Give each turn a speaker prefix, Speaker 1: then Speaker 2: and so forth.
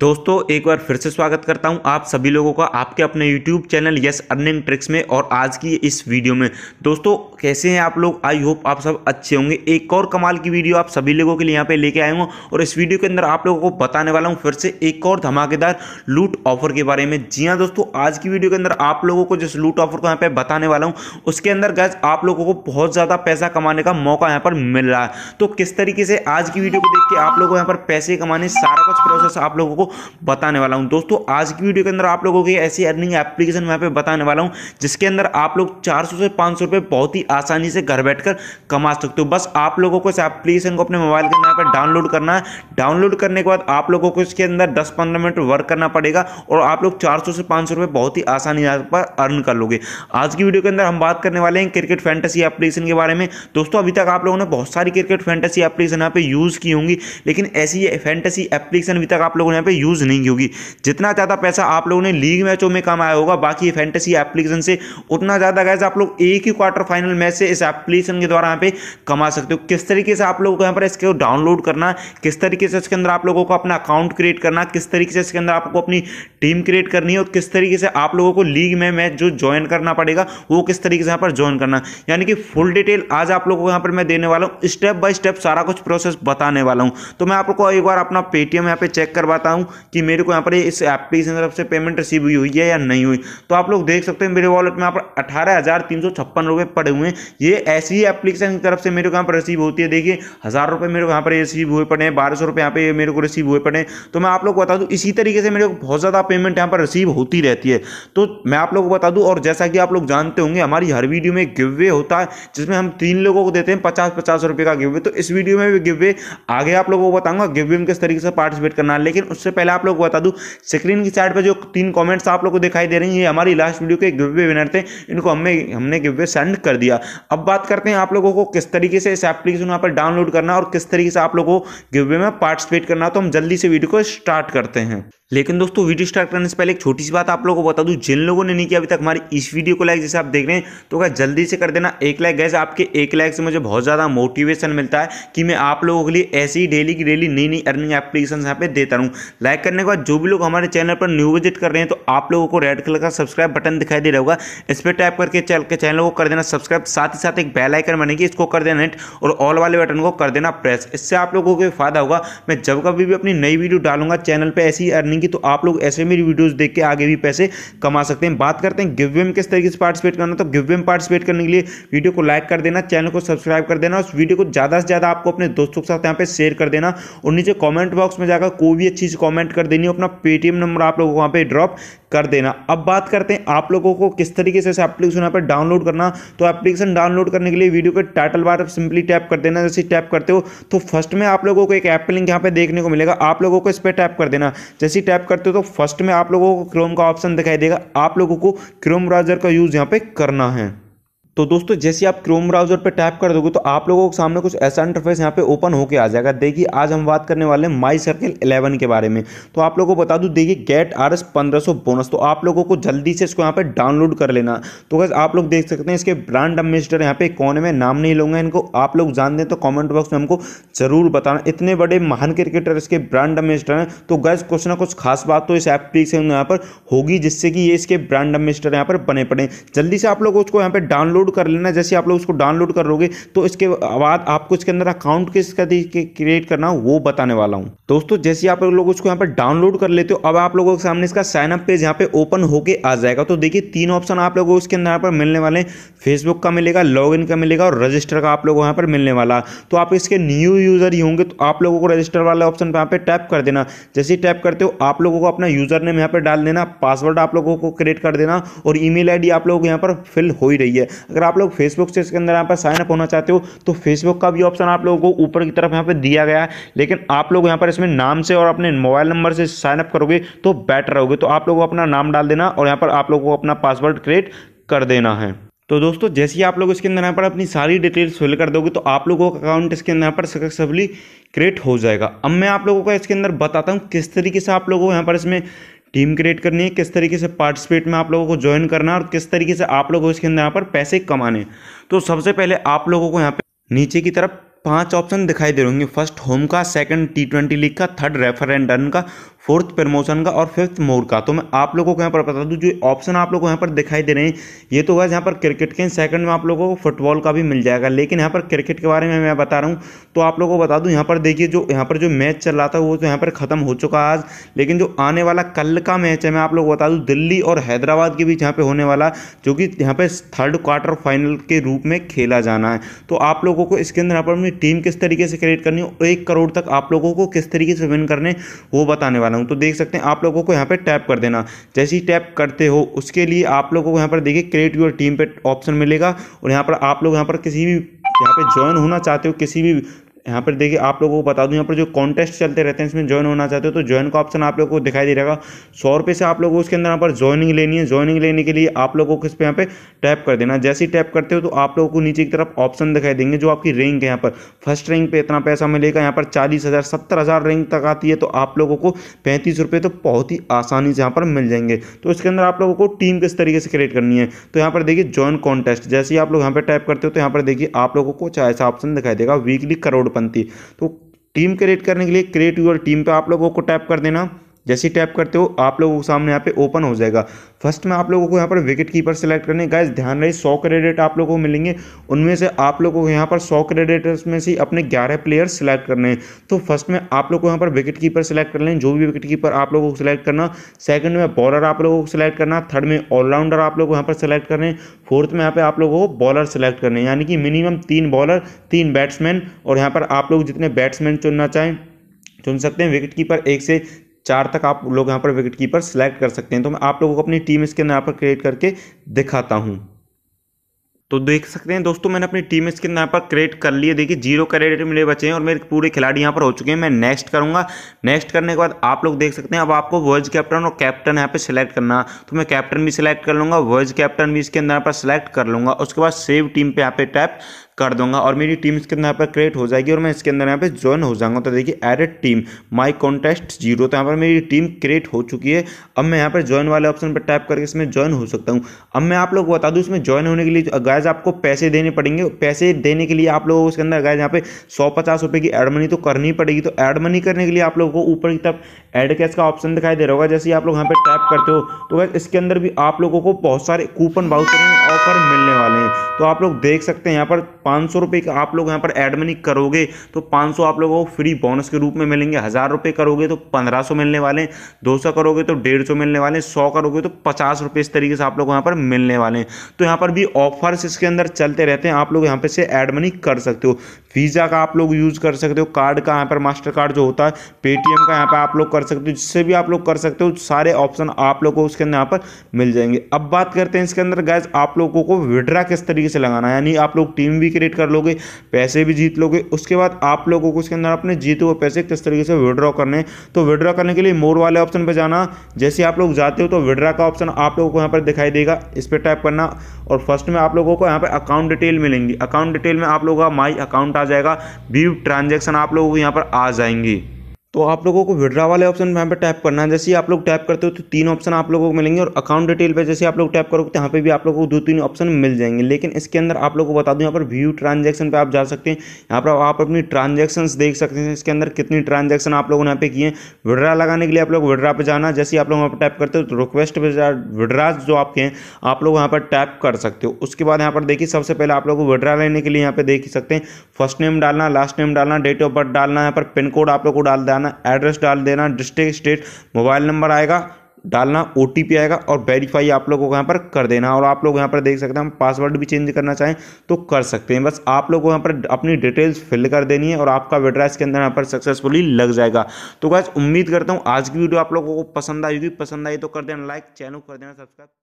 Speaker 1: दोस्तों एक बार फिर से स्वागत करता हूं आप सभी लोगों का आपके अपने YouTube channel yes earning tricks में और आज की इस वीडियो में दोस्तों कैसे हैं आप लोग आई होप आप सब अच्छे होंगे एक और कमाल की वीडियो आप सभी लोगों के लिए यहां पे लेके आए हूँ और इस वीडियो के अंदर आप लोगों को बताने वाला हूँ फिर से एक और धमाकेदार लूट ऑफर के बारे में जी हाँ दोस्तों आज की वीडियो के अंदर आप लोगों को जिस लूट ऑफर को यहाँ पर बताने वाला हूँ उसके अंदर गैस आप लोगों को बहुत ज़्यादा पैसा कमाने का मौका यहाँ पर मिल रहा है तो किस तरीके से आज की वीडियो को देख के आप लोगों को यहाँ पर पैसे कमाने सारा कुछ प्रोसेस आप लोगों को बताने वाला हूँ दोस्तों आज की वीडियो के अंदर आप लोगों की ऐसी अर्निंग एप्लीकेशन मैं पे बताने वाला हूँ जिसके अंदर आप लोग चार से पाँच सौ बहुत ही आसानी से घर बैठ कमा सकते हो बस आप लोगों को इस एप्लीकेशन को अपने मोबाइल के अंदर पर डाउनलोड करना है डाउनलोड करने के बाद आप लोगों को इसके अंदर दस पंद्रह मिनट वर्क करना पड़ेगा और आप लोग चार से पाँच बहुत ही आसानी पर अर्न कर लोगे आज की वीडियो के अंदर हम बात करने वाले हैं क्रिकेट फैंटेसी एप्लीकेशन के बारे में दोस्तों अभी तक आप लोगों ने बहुत सारी क्रिकेट फैंटेसी एप्लीकेशन यहाँ पे यूज़ की होंगी लेकिन ऐसी फैंटेसी एप्लीकेशन अभी तक आप लोगों ने यहाँ पे यूज़ नहीं होगी जितना ज़्यादा पैसा आप लोगों ने लीग मैचों में कमाया होगा बाकी फैंटेसी एप्लीकेशन से उतना ज़्यादा गैस आप लोग एक ही क्वार्टर फाइनल मैच से इस एप्लीकेशन के द्वारा यहाँ पे कमा सकते हो किस तरीके से आप लोगों को यहाँ पर इसके डाउनलोड करना किस तरीके से इसके अंदर आप लोगों को अपना अकाउंट क्रिएट करना किस तरीके से इसके अंदर आपको अपनी टीम क्रिएट करनी है और किस तरीके से आप लोगों को लीग में मैच जो ज्वाइन करना पड़ेगा वो किस तरीके से यहाँ पर ज्वाइन करना यानी कि फुल डिटेल आज आप लोगों को यहाँ पर मैं देने वाला हूँ स्टेप बाय स्टेप सारा कुछ प्रोसेस बताने वाला हूँ तो मैं आपको एक बार अपना पेटीएम यहाँ पे चेक करवाता हूँ हूँ कि मेरे को यहाँ पर इस एप्लीकेशन तरफ से पेमेंट रिसीव हुई हुई है या नहीं हुई तो आप लोग देख सकते हैं मेरे वॉलेट में यहाँ पर अठारह हज़ार तीन पड़े हुए हैं ये ऐसी ही एप्लीकेशन की तरफ से मेरे को यहाँ पर रिसीव होती है देखिए हज़ार रुपये मेरे को यहाँ पर रिसीव हुए पड़े हैं बारह सौ रुपये यहाँ पे मेरे को रिसीव हुए पड़े हैं तो मैं आप लोग को बता दूँ इसी तरीके से मेरे को बहुत ज़्यादा पेमेंट यहाँ पर रिसीव होती रहती है तो मैं आप लोग को बता दूँ और जैसा कि आप लोग जानते होंगे हमारी हर वीडियो में गिवे होता है जिसमें हम तीन लोगों को देते हैं पचास पचास रुपये का गिवे तो इस वीडियो में भी गिवे आगे आप लोगों को बताऊंगा गिवे में किस तरीके से पार्टिसिपेट करना है लेकिन उससे पहले आप लोग को बता दूँ स्क्रीन की साइड पर जो तीन कॉमेंट्स आप लोग को दिखाई दे रही है हमारी लास्ट वीडियो के गिवे विनर थे इनको हमने हमने गिवे सेंड कर दिया अब बात करते हैं आप लोगों को किस तरीके से इस एप्लीकेशन यहाँ पर डाउनलोड करना और किस तरीके से आप लोगों को गिवे में पार्टिसिपेट करना तो हम जल्दी से वीडियो को स्टार्ट करते हैं लेकिन दोस्तों वीडियो स्टार्ट करने से पहले एक छोटी सी बात आप लोगों को बता दूं जिन लोगों ने नहीं किया अभी तक हमारी इस वीडियो को लाइक जैसे आप देख रहे हैं तो क्या जल्दी से कर देना एक लाइक गैस आपके एक लाइक से मुझे बहुत ज़्यादा मोटिवेशन मिलता है कि मैं आप लोगों के लिए ऐसी डेली की डेली नई नई अर्निंग एप्लीकेशन यहाँ पे देता रहूँ लाइक करने के बाद जो भी लोग हमारे चैनल पर न्यू विजिट कर रहे हैं तो आप लोगों को रेड कलर का सब्सक्राइब बटन दिखाई दे रहा होगा इस पर टाइप करके चल के चैनल को कर देना सब्सक्राइब साथ ही साथ एक बेल आइकन बनेगी इसको कर देना नेट और ऑल वाले बटन को कर देना प्रेस इससे आप लोगों को फायदा होगा मैं जब कभी भी अपनी नई वीडियो डालूंगा चैनल पर ऐसी अर्निंग की तो आप लोग ऐसे मेरी वीडियोज देख के आगे भी पैसे कमा सकते हैं बात करते हैं गिव्यम में किस तरीके से पार्टिसिपेट करना तो गिववे में पार्टिसिपेट करने के लिए वीडियो को लाइक कर देना चैनल को सब्सक्राइब कर देना उस वीडियो को ज़्यादा से ज़्यादा आपको अपने दोस्तों के साथ यहाँ पे शेयर कर देना और नीचे कॉमेंट बॉक्स में जाकर कोई भी अच्छी सी कॉमेंट कमेंट कर देनी हो अपना पेटीएम नंबर आप लोगों को वहाँ पे ड्रॉप कर देना अब बात करते हैं आप लोगों को किस तरीके से एप्लीकेशन यहाँ पर डाउनलोड करना तो एप्लीकेशन डाउनलोड करने के लिए वीडियो के टाइटल बार सिंपली टैप कर देना जैसे टैप करते हो तो फर्स्ट में आप लोगों को एक ऐप लिंक यहाँ पर देखने को मिलेगा आप लोगों को इस पर टैप कर देना जैसे टैप करते हो तो फर्स्ट में आप लोगों को क्रोम का ऑप्शन दिखाई देगा आप लोगों को क्रोम ब्राउजर का यूज़ यहाँ पर करना है तो दोस्तों जैसे आप क्रोम ब्राउजर पर टैप कर दोगे तो आप लोगों के सामने कुछ ऐसा इंटरफेस यहाँ पे ओपन होकर आ जाएगा देखिए आज हम बात करने वाले हैं माई सर्किल इलेवन के बारे में तो आप लोगों को बता दूँ देखिए गेट आर एस पंद्रह बोनस तो आप लोगों को जल्दी से इसको यहाँ पे डाउनलोड कर लेना तो बस आप लोग देख सकते हैं इसके ब्रांड एम्बेसडर यहाँ पे कौन में नाम नहीं लूंगा इनको आप लोग जान दें तो कॉमेंट बॉक्स में हमको जरूर बताना इतने बड़े महान क्रिकेटर इसके ब्रांड एम्बेसडर हैं तो गैस कुछ ना कुछ खास बात तो इस एप्लीकेशन यहाँ पर होगी जिससे कि ये इसके ब्रांड एम्बेसडर यहाँ पर बने पड़े जल्दी से आप लोग उसको यहाँ पर डाउनलोड डाउनलोड कर लेना जैसे आप लोग उसको डाउनलोड करोगे तो इसके बाद आपको इसके अंदर अकाउंट किस क्रिएट करना वो बताने वाला हूँ दोस्तों जैसे आप लोग उसको यहाँ पर डाउनलोड कर लेते हो अब आप लोगों के सामने इसका साइनअप पेज यहाँ पे ओपन होकर आ जाएगा तो देखिए तीन ऑप्शन आप लोगों को इसके अंदर यहाँ पर मिलने वाले हैं फेसबुक का मिलेगा लॉगिन का मिलेगा और रजिस्टर का आप लोगों को यहाँ पर मिलने वाला तो आप इसके न्यू यूज़र ही होंगे तो आप लोगों को रजिस्टर वाले ऑप्शन पर यहाँ पर टैप कर देना जैसे ही टैप करते हो आप लोगों को अपना यूज़र नेम यहाँ पर डाल देना पासवर्ड आप लोगों को क्रिएट कर देना और ई मेल आप लोगों को यहाँ पर फिल हो ही रही है अगर आप लोग फेसबुक से इसके अंदर यहाँ पर साइनअप होना चाहते हो तो फेसबुक का भी ऑप्शन आप लोगों को ऊपर की तरफ यहाँ पर दिया गया है लेकिन आप लोग यहाँ पर इसमें नाम से और अपने मोबाइल नंबर से साइनअप करोगे तो बेटर रहोगे तो आप लोगों को अपना नाम डाल देना और यहाँ पर आप लोगों को अपना पासवर्ड क्रिएट कर देना है तो दोस्तों जैसे ही आप लोग इसके अंदर यहाँ पर अपनी सारी डिटेल्स फिल कर दोगे तो आप लोगों का अकाउंट इसके अंदर यहाँ पर सक्सेसफुली क्रिएट हो जाएगा अब मैं आप लोगों का इसके अंदर बताता हूँ किस तरीके से आप लोगों को यहाँ पर इसमें टीम क्रिएट करनी है किस तरीके से पार्टिसिपेट में आप लोगों को ज्वाइन करना है और किस तरीके से आप लोगों को इसके अंदर यहाँ पर पैसे कमाने तो सबसे पहले आप लोगों को यहाँ पर नीचे की तरफ पांच ऑप्शन दिखाई दे रहे होंगे फर्स्ट होम का सेकंड टी ट्वेंटी लीग का थर्ड रेफर एंड रन का फोर्थ प्रमोशन का और फिफ्थ मोर का तो मैं आप लोगों को यहाँ पर बता दूँ जो ऑप्शन आप लोगों को यहाँ पर दिखाई दे रहे हैं ये तो वैसे यहाँ पर क्रिकेट के सेकंड में आप लोगों को फुटबॉल का भी मिल जाएगा लेकिन यहाँ पर क्रिकेट के बारे में मैं बता रहा हूँ तो आप लोगों को बता दूँ यहाँ पर देखिए जो यहाँ पर जो मैच चल रहा था वो तो यहाँ पर खत्म हो चुका आज लेकिन जो आने वाला कल का मैच है मैं आप लोग बता दूँ दिल्ली और हैदराबाद के बीच यहाँ पर होने वाला जो कि यहाँ पर थर्ड क्वार्टर फाइनल के रूप में खेला जाना है तो आप लोगों को इसके अंदर यहाँ पर अपनी टीम किस तरीके से क्रिएट करनी है एक करोड़ तक आप लोगों को किस तरीके से विन करने वो बताने वाला रहा हूँ तो देख सकते हैं आप लोगों को यहाँ पर टैप कर देना जैसे ही टैप करते हो उसके लिए आप लोगों को यहाँ पर देखिए क्रिएट योर टीम पर ऑप्शन मिलेगा और यहाँ पर आप लोग यहाँ पर किसी भी यहाँ पे ज्वाइन होना चाहते हो किसी भी यहाँ पर देखिए आप लोगों को बता दूँ यहाँ पर जो कॉन्टेस्ट चलते रहते हैं इसमें ज्वाइन होना चाहते हो तो ज्वाइन का ऑप्शन आप लोगों को दिखाई दे रहेगा सौ रुपये से आप लोगों को उसके अंदर यहाँ पर ज्वाइनिंग लेनी है ज्वाइनिंग लेने के लिए आप लोगों को इस पर यहाँ पे टैप कर देना जैसे ही टैप करते हो तो आप लोगों को नीचे की तरफ ऑप्शन दिखाई देंगे जो आपकी रैंक है यहाँ पर फर्स्ट रैंक पर इतना पैसा मिलेगा यहाँ पर चालीस हज़ार सत्तर हज़ार रैंक तक आती है तो आप लोगों को पैंतीस रुपये तो बहुत ही आसानी से यहाँ पर मिल जाएंगे तो इसके अंदर आप लोगों को टीम किस तरीके से क्रिएट करनी है तो यहाँ पर देखिए ज्वाइन कॉन्टेस्ट जैसे ही आप लोग यहाँ पर टैप करते हो तो यहाँ पर देखिए आप लोगों को कुछ ऐसा ऑप्शन दिखाई देगा वीकली करोड़ पंथी तो टीम क्रिएट करने के लिए क्रिएट यूर टीम पे आप लोगों को टैप कर देना जैसे ही टैप करते हो आप लोगों के सामने यहाँ पे ओपन हो जाएगा फर्स्ट में आप लोगों को यहाँ पर विकेट कीपर सेलेक्ट करने का ध्यान रहे सौ क्रेडिट आप लोगों को मिलेंगे उनमें से आप लोगों को यहाँ पर सौ क्रेडिटर्स में से अपने ग्यारह प्लेयर सेलेक्ट करने हैं तो फर्स्ट में आप लोग को यहाँ पर विकेट कीपर सेलेक्ट कर लें जो भी विकेट कीपर आप लोगों को सिलेक्ट करना सेकंड में बॉलर आप लोगों को सिलेक्ट करना थर्ड में ऑलराउंडर आप लोग यहाँ पर सिलेक्ट करने फोर्थ में यहाँ पे आप लोगों को बॉलर सेलेक्ट करने यानी कि मिनिमम तीन बॉलर तीन बैट्समैन और यहाँ पर आप लोग जितने बैट्समैन चुनना चाहें चुन सकते हैं विकेट कीपर एक से चार तक आप लोग यहाँ पर विकेट कीपर सेलेक्ट कर सकते हैं तो मैं आप लोगों को अपनी टीम इसके यहाँ पर क्रिएट करके दिखाता हूँ तो देख सकते हैं दोस्तों मैंने अपनी टीम इसके यहाँ पर क्रिएट कर लिए देखिए जीरो क्रेडिट मिले बचे हैं और मेरे पूरे खिलाड़ी यहाँ पर हो चुके हैं मैं नेक्स्ट करूँगा नेक्स्ट करने के बाद आप लोग देख सकते हैं अब आपको वर्ज कैप्टन और कैप्टन यहाँ पर सिलेक्ट करना तो मैं कैप्टन भी सिलेक्ट कर लूँगा वर्ज कैप्टन भी इसके अंदर यहाँ पर सिलेक्ट कर लूँगा उसके बाद सेव टीम पर यहाँ पर टैप कर दूंगा और मेरी टीम इसके अंदर यहाँ पर क्रिएट हो जाएगी और मैं इसके अंदर यहाँ पर ज्वाइन हो जाऊंगा तो देखिए added team my contest zero तो यहाँ पर मेरी टीम क्रिएट हो चुकी है अब मैं यहाँ पर ज्वाइन वाले ऑप्शन पर टैप करके इसमें ज्वाइन हो सकता हूँ अब मैं आप लोग बता दूँ इसमें ज्वाइन होने के लिए गैज आपको पैसे देने पड़ेंगे पैसे देने के लिए आप लोगों को इसके अंदर गैज यहाँ पे सौ पचास रुपये की एड मनी तो करनी पड़ेगी तो एड मनी करने के लिए आप लोगों को ऊपर की तरफ एड कैश का ऑप्शन दिखाई दे रहा होगा जैसे आप लोग यहाँ पर टैप करते हो तो गैस इसके अंदर भी आप लोगों को बहुत सारे कूपन बाउचर ऑफर मिलने वाले हैं तो आप लोग देख सकते हैं यहाँ पर पाँच सौ रुपये का आप लोग यहाँ पर एड मनी करोगे तो पाँच सौ आप लोगों को फ्री बोनस के रूप में मिलेंगे हज़ार रुपये करोगे तो पंद्रह सौ मिलने वाले हैं दो सौ करोगे तो डेढ़ सौ मिलने वाले हैं सौ करोगे तो पचास रुपये इस तरीके से आप लोग यहाँ पर मिलने वाले हैं तो यहाँ पर भी ऑफर्स इसके अंदर चलते रहते हैं आप लोग यहाँ पर से एड मनी कर सकते हो वीज़ा का आप लोग यूज़ कर सकते हो कार्ड का यहाँ पर मास्टर कार्ड जो होता है पेटीएम का यहाँ पर आप लोग कर सकते हो जिससे भी आप लोग कर सकते हो सारे ऑप्शन आप लोग को उसके अंदर यहाँ पर मिल जाएंगे अब बात करते हैं इसके अंदर गैस आप लोगों को विड्रा किस तरीके से लगाना है यानी आप लोग टीम भी क्रिएट कर लोगे पैसे भी जीत लोगे उसके बाद आप लोगों को इसके अंदर अपने जीते हुए पैसे किस तरीके से विड्रॉ करने तो विड्रॉ करने के लिए मोर वाले ऑप्शन पर जाना जैसे आप लोग जाते हो तो विड्रा का ऑप्शन आप लोगों को यहाँ पर दिखाई देगा इस पर टाइप करना और फर्स्ट में आप लोगों को यहाँ पर अकाउंट डिटेल मिलेंगी अकाउंट डिटेल में आप लोगों का माई अकाउंट आ जाएगा व्यू ट्रांजेक्शन आप लोगों को यहाँ पर आ जाएंगी तो आप लोगों को विड्रा वाले ऑप्शन यहाँ पर टैप करना है जैसे ही आप लोग टैप करते हो तो तीन ऑप्शन आप लोगों को मिलेंगे और अकाउंट डिटेल पे जैसे आप लोग टैप करोगे तो यहाँ पे भी आप लोगों को दो तीन ऑप्शन मिल जाएंगे लेकिन इसके अंदर आप लोगों को बता दूँ यहाँ पर व्यू ट्रांजेक्शन पर आप जा सकते हैं यहाँ पर आप अपनी ट्रांजेक्शन देख सकते हैं इसके अंदर कितनी ट्रांजेक्शन आप लोगों ने यहाँ पे किए विड्रा लगाने के लिए आप लोग विड्रा पे जाना जैसे ही आप लोग वहाँ पर टैप करते हो तो रिक्वेस्ट पर विड्रा जो आपके हैं आप लोग यहाँ पर टैप कर सकते हो उसके बाद यहाँ पर देखिए सबसे पहले आप लोग को विड्रा लेने के लिए यहाँ पे देख सकते हैं फर्स्ट नेम डालना लास्ट नेम डालना डेट ऑफ बर्थ डालना यहाँ पर पिन कोड आप लोग को डाल देना जाना एड्रेस डाल देना डिस्ट्रिक्ट स्टेट मोबाइल नंबर आएगा डालना ओ आएगा और वेरीफाई आप लोगों को यहाँ पर कर देना और आप लोग यहाँ पर देख सकते हैं हम पासवर्ड भी चेंज करना चाहें तो कर सकते हैं बस आप लोगों को यहाँ पर अपनी डिटेल्स फिल कर देनी है और आपका विड्रा इसके अंदर यहाँ पर सक्सेसफुली लग जाएगा तो बस उम्मीद करता हूँ आज की वीडियो आप लोगों को पसंद आई होगी पसंद आई तो कर देना लाइक चैनल कर देना सब्सक्राइब